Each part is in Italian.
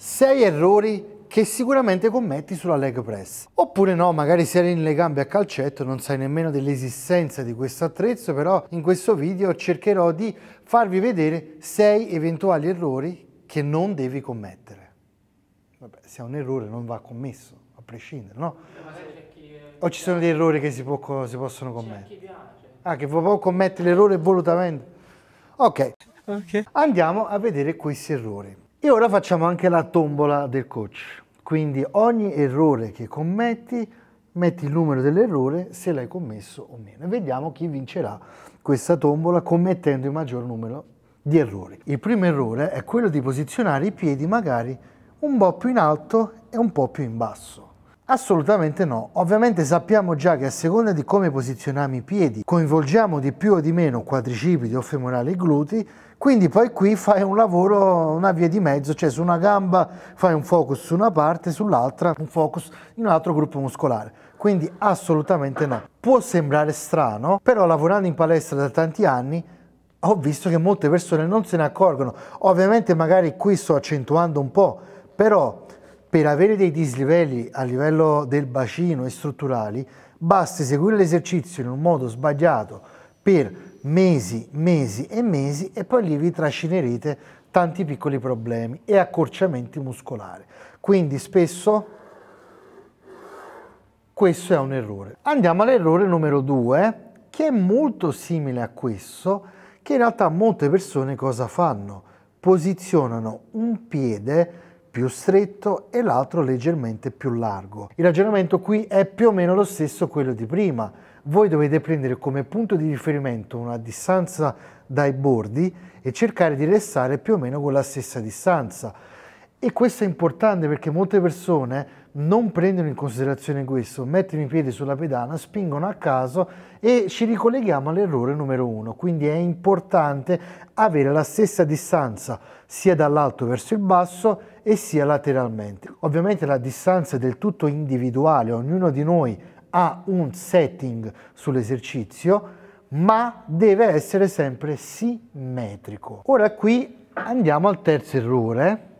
6 errori che sicuramente commetti sulla leg press. Oppure no, magari se eri le gambe a calcetto non sai nemmeno dell'esistenza di questo attrezzo, però in questo video cercherò di farvi vedere 6 eventuali errori che non devi commettere. Vabbè, se è un errore non va commesso, a prescindere, no? Eh, eh, o ci sono degli errori che si, può, si possono commettere? Ah, che può commettere l'errore volutamente? Ok. Andiamo a vedere questi errori. E ora facciamo anche la tombola del coach. Quindi ogni errore che commetti, metti il numero dell'errore, se l'hai commesso o meno. E vediamo chi vincerà questa tombola commettendo il maggior numero di errori. Il primo errore è quello di posizionare i piedi magari un po' più in alto e un po' più in basso. Assolutamente no, ovviamente sappiamo già che a seconda di come posizioniamo i piedi coinvolgiamo di più o di meno quadricipiti o femorali e glutei, quindi poi qui fai un lavoro, una via di mezzo, cioè su una gamba fai un focus su una parte, sull'altra un focus in un altro gruppo muscolare, quindi assolutamente no. Può sembrare strano, però lavorando in palestra da tanti anni ho visto che molte persone non se ne accorgono, ovviamente magari qui sto accentuando un po', però per avere dei dislivelli a livello del bacino e strutturali, basta eseguire l'esercizio in un modo sbagliato per mesi, mesi e mesi e poi lì vi trascinerete tanti piccoli problemi e accorciamenti muscolari. Quindi spesso questo è un errore. Andiamo all'errore numero 2, che è molto simile a questo, che in realtà molte persone cosa fanno? Posizionano un piede più stretto e l'altro leggermente più largo. Il ragionamento qui è più o meno lo stesso quello di prima. Voi dovete prendere come punto di riferimento una distanza dai bordi e cercare di restare più o meno con la stessa distanza e questo è importante perché molte persone non prendono in considerazione questo, mettono i piedi sulla pedana, spingono a caso e ci ricolleghiamo all'errore numero uno. Quindi è importante avere la stessa distanza sia dall'alto verso il basso e sia lateralmente. Ovviamente la distanza è del tutto individuale, ognuno di noi ha un setting sull'esercizio, ma deve essere sempre simmetrico. Ora qui andiamo al terzo errore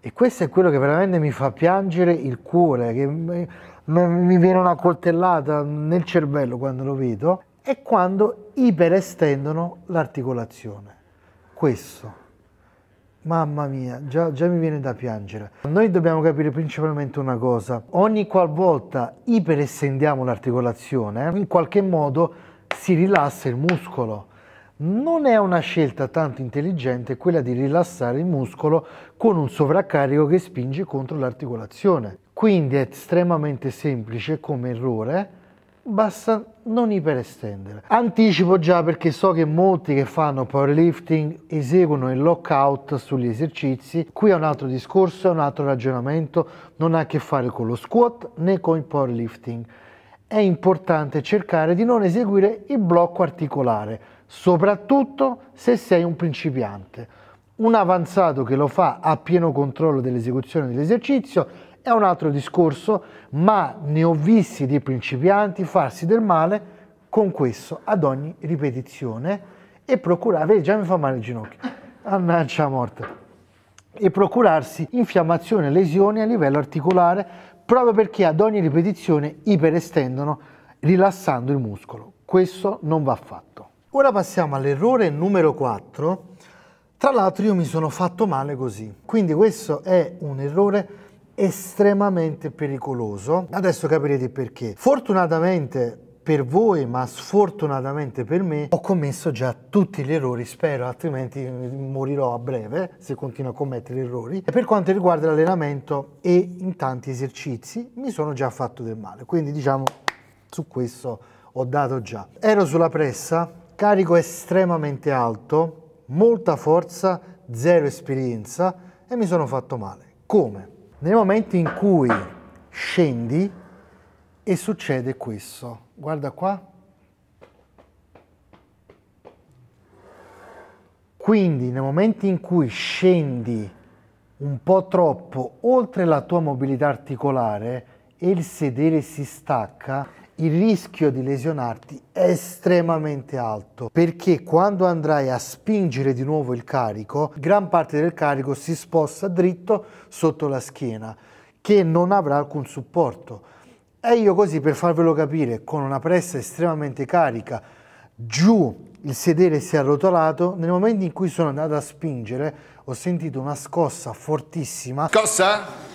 e questo è quello che veramente mi fa piangere il cuore, che mi viene una coltellata nel cervello quando lo vedo, è quando iperestendono l'articolazione. Questo. Mamma mia, già, già, mi viene da piangere. Noi dobbiamo capire principalmente una cosa, ogni qualvolta iperestendiamo l'articolazione, in qualche modo si rilassa il muscolo non è una scelta tanto intelligente quella di rilassare il muscolo con un sovraccarico che spinge contro l'articolazione. Quindi è estremamente semplice come errore, basta non iperestendere. Anticipo già perché so che molti che fanno powerlifting eseguono il lockout sugli esercizi. Qui è un altro discorso, è un altro ragionamento, non ha a che fare con lo squat né con il powerlifting. È importante cercare di non eseguire il blocco articolare soprattutto se sei un principiante. Un avanzato che lo fa a pieno controllo dell'esecuzione dell'esercizio è un altro discorso, ma ne ho visti dei principianti farsi del male con questo ad ogni ripetizione e procurare, già mi fa male il ginocchio, annaccia morte, e procurarsi infiammazione e lesioni a livello articolare proprio perché ad ogni ripetizione iperestendono rilassando il muscolo. Questo non va fatto. Ora passiamo all'errore numero 4. Tra l'altro io mi sono fatto male così. Quindi questo è un errore estremamente pericoloso. Adesso capirete perché. Fortunatamente per voi, ma sfortunatamente per me, ho commesso già tutti gli errori, spero, altrimenti morirò a breve se continuo a commettere errori. E per quanto riguarda l'allenamento e in tanti esercizi, mi sono già fatto del male. Quindi diciamo, su questo ho dato già. Ero sulla pressa, carico estremamente alto, molta forza, zero esperienza e mi sono fatto male. Come? Nei momenti in cui scendi e succede questo. Guarda qua. Quindi nei momenti in cui scendi un po' troppo oltre la tua mobilità articolare e il sedere si stacca il rischio di lesionarti è estremamente alto perché quando andrai a spingere di nuovo il carico, gran parte del carico si sposta dritto sotto la schiena che non avrà alcun supporto. E io così per farvelo capire, con una pressa estremamente carica, giù il sedere si è arrotolato, nel momento in cui sono andato a spingere ho sentito una scossa fortissima. Scossa?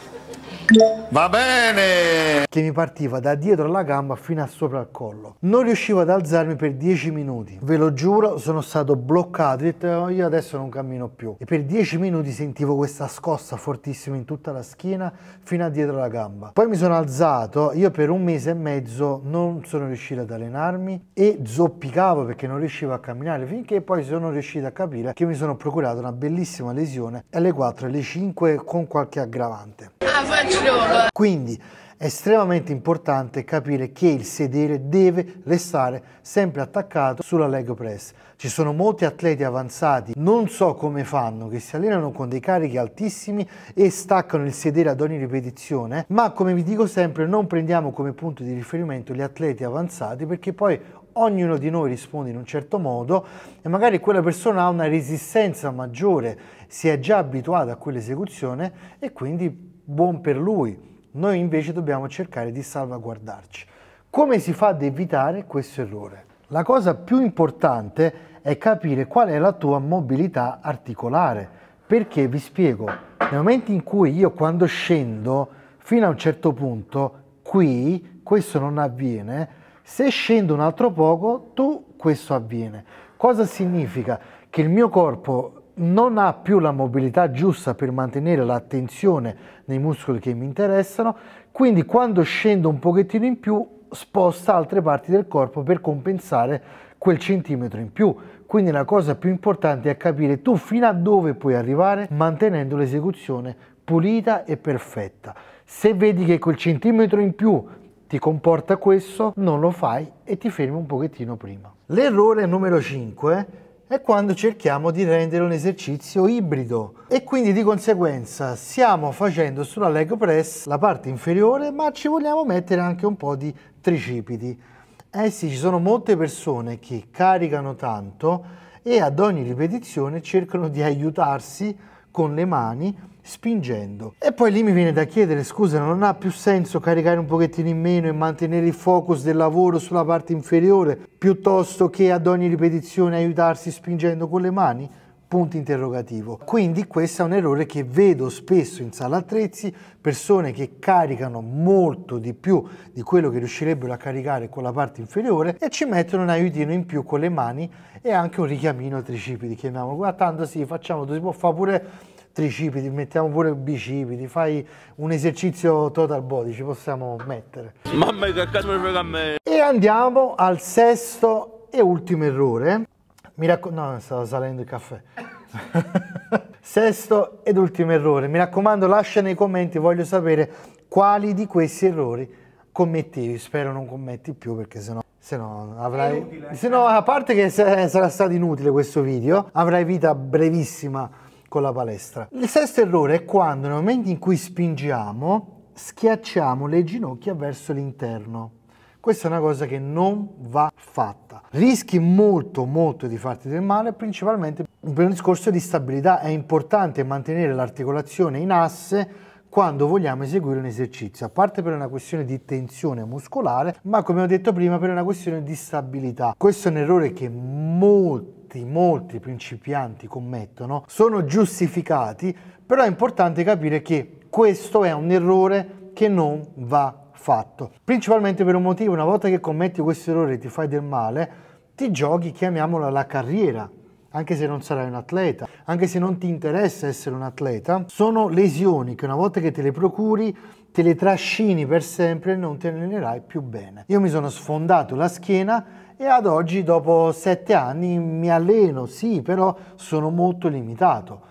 Va bene! Che mi partiva da dietro la gamba fino a sopra il collo. Non riuscivo ad alzarmi per 10 minuti. Ve lo giuro, sono stato bloccato. Ho detto, io adesso non cammino più. E per 10 minuti sentivo questa scossa fortissima in tutta la schiena fino a dietro la gamba. Poi mi sono alzato. Io per un mese e mezzo non sono riuscito ad allenarmi e zoppicavo perché non riuscivo a camminare. Finché poi sono riuscito a capire che mi sono procurato una bellissima lesione alle 4 alle 5 con qualche aggravante. Ah, fanciolo. Quindi è estremamente importante capire che il sedere deve restare sempre attaccato sulla leg press. Ci sono molti atleti avanzati, non so come fanno, che si allenano con dei carichi altissimi e staccano il sedere ad ogni ripetizione, ma come vi dico sempre non prendiamo come punto di riferimento gli atleti avanzati perché poi ognuno di noi risponde in un certo modo e magari quella persona ha una resistenza maggiore, si è già abituata a quell'esecuzione e quindi buon per lui. Noi invece dobbiamo cercare di salvaguardarci. Come si fa ad evitare questo errore? La cosa più importante è capire qual è la tua mobilità articolare, perché vi spiego, nel momento in cui io quando scendo fino a un certo punto, qui questo non avviene, se scendo un altro poco, tu questo avviene. Cosa significa? Che il mio corpo non ha più la mobilità giusta per mantenere l'attenzione nei muscoli che mi interessano, quindi quando scendo un pochettino in più sposta altre parti del corpo per compensare quel centimetro in più. Quindi la cosa più importante è capire tu fino a dove puoi arrivare mantenendo l'esecuzione pulita e perfetta. Se vedi che quel centimetro in più ti comporta questo, non lo fai e ti fermi un pochettino prima. L'errore numero 5 è quando cerchiamo di rendere un esercizio ibrido e quindi di conseguenza stiamo facendo sulla leg press la parte inferiore ma ci vogliamo mettere anche un po' di tricipiti. Eh sì, ci sono molte persone che caricano tanto e ad ogni ripetizione cercano di aiutarsi con le mani spingendo. E poi lì mi viene da chiedere, scusa, non ha più senso caricare un pochettino in meno e mantenere il focus del lavoro sulla parte inferiore, piuttosto che ad ogni ripetizione aiutarsi spingendo con le mani? Punto interrogativo. Quindi questo è un errore che vedo spesso in sala attrezzi, persone che caricano molto di più di quello che riuscirebbero a caricare con la parte inferiore e ci mettono un aiutino in più con le mani e anche un richiamino a tricipiti, chiamiamolo. Guardando sì, facciamo, si può fare pure tricipiti, mettiamo pure bicipiti, fai un esercizio total body, ci possiamo mettere. Mamma mia, che cazzo mi frega a me! E andiamo al sesto e ultimo errore. Mi raccomando, no, stava salendo il caffè. sesto ed ultimo errore. Mi raccomando, lascia nei commenti, voglio sapere quali di questi errori commettevi. Spero non commetti più perché sennò se no, avrai... Se no, a parte che sarà stato inutile questo video, avrai vita brevissima con la palestra. Il sesto errore è quando nel momento in cui spingiamo schiacciamo le ginocchia verso l'interno. Questa è una cosa che non va fatta. Rischi molto molto di farti del male, principalmente per un discorso di stabilità. È importante mantenere l'articolazione in asse quando vogliamo eseguire un esercizio, a parte per una questione di tensione muscolare, ma come ho detto prima per una questione di stabilità. Questo è un errore che molti molti principianti commettono sono giustificati però è importante capire che questo è un errore che non va fatto principalmente per un motivo una volta che commetti questo errore e ti fai del male ti giochi chiamiamola la carriera anche se non sarai un atleta, anche se non ti interessa essere un atleta, sono lesioni che una volta che te le procuri te le trascini per sempre e non te ne allenerai più bene. Io mi sono sfondato la schiena e ad oggi dopo sette anni mi alleno, sì, però sono molto limitato.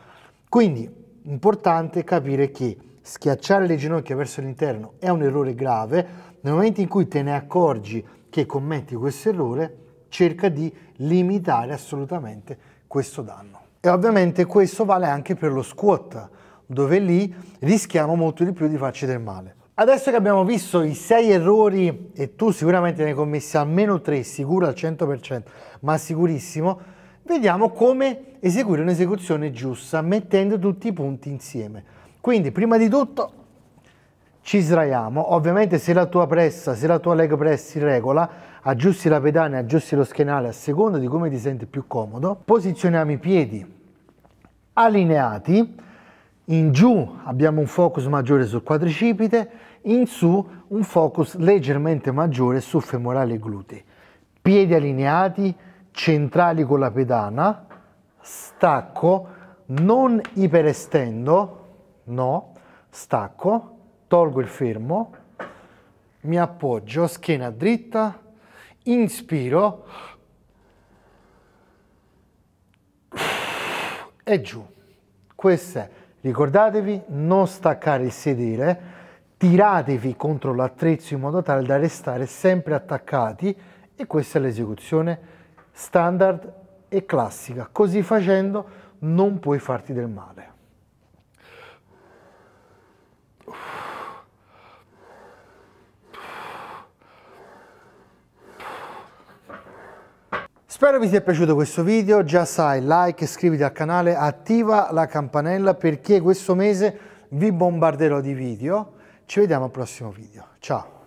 Quindi importante capire che schiacciare le ginocchia verso l'interno è un errore grave, nel momento in cui te ne accorgi che commetti questo errore, cerca di limitare assolutamente questo danno. E ovviamente questo vale anche per lo squat, dove lì rischiamo molto di più di farci del male. Adesso che abbiamo visto i sei errori, e tu sicuramente ne hai commessi almeno tre, sicuro al 100%, ma sicurissimo, vediamo come eseguire un'esecuzione giusta mettendo tutti i punti insieme. Quindi prima di tutto ci sdraiamo, ovviamente se la tua pressa, se la tua leg press in regola, aggiusti la pedana e aggiusti lo schienale a seconda di come ti senti più comodo. Posizioniamo i piedi allineati, in giù abbiamo un focus maggiore sul quadricipite, in su un focus leggermente maggiore su femorale e glutei. Piedi allineati, centrali con la pedana, stacco, non iperestendo, no, stacco, tolgo il fermo, mi appoggio, schiena dritta, inspiro e giù. Queste, ricordatevi, non staccare il sedere, tiratevi contro l'attrezzo in modo tale da restare sempre attaccati e questa è l'esecuzione standard e classica. Così facendo non puoi farti del male. Spero vi sia piaciuto questo video, già sai, like, iscriviti al canale, attiva la campanella perché questo mese vi bombarderò di video. Ci vediamo al prossimo video, ciao!